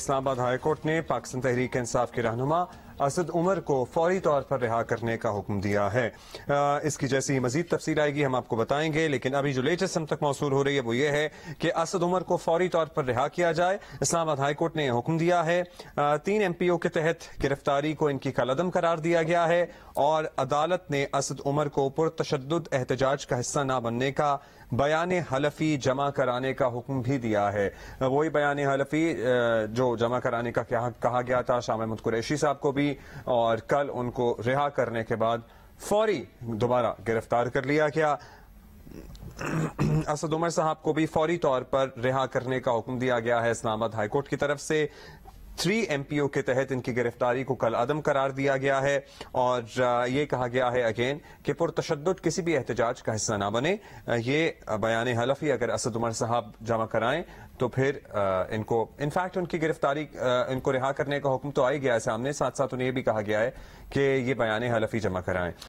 Islamabad high court ने पाकिस्तान तहरीक इंसाफ के रहनुमा असद उमर को फौरी तौर पर रिहा करने का हुक्म दिया है आ, इसकी जैसी मजीद तफसील आएगी हम आपको बताएंगे लेकिन अभी जो लेटेस्ट हम तक मौसू हो रही है वो ये है कि असद उमर को फौरी तौर पर रिहा किया जाए इस्लामाबाद हाईकोर्ट ने यह हुक्म दिया है आ, तीन एम पी ओ के तहत गिरफ्तारी को इनकी कलदम करार दिया गया है और अदालत ने असद उमर को पुरतशद एहतजाज का हिस्सा न बनने का बयान हलफी जमा कराने का हुक्म भी दिया है वही बयान हलफी जो जमा कराने का कहा गया था शाम महमूद कुरैशी साहब को भी हुई और कल उनको रिहा करने के बाद फौरी दोबारा गिरफ्तार कर लिया गया असद उमर साहब को भी फौरी तौर पर रिहा करने का हुक्म दिया गया है इस्लामाबाद हाईकोर्ट की तरफ से थ्री एम पी ओ के तहत इनकी गिरफ्तारी को कल अदम करार दिया गया है और ये कहा गया है अगेन कि पुरतशद किसी भी एहतजाज का हिस्सा ना बने ये बयान हलफी अगर असद उमर साहब जमा कराएं तो फिर इनको इनफैक्ट उनकी गिरफ्तारी इनको रिहा करने का हुक्म तो आ ही गया है सामने साथ साथ उन्हें यह भी कहा गया है कि ये बयान हलफी जमा कराएं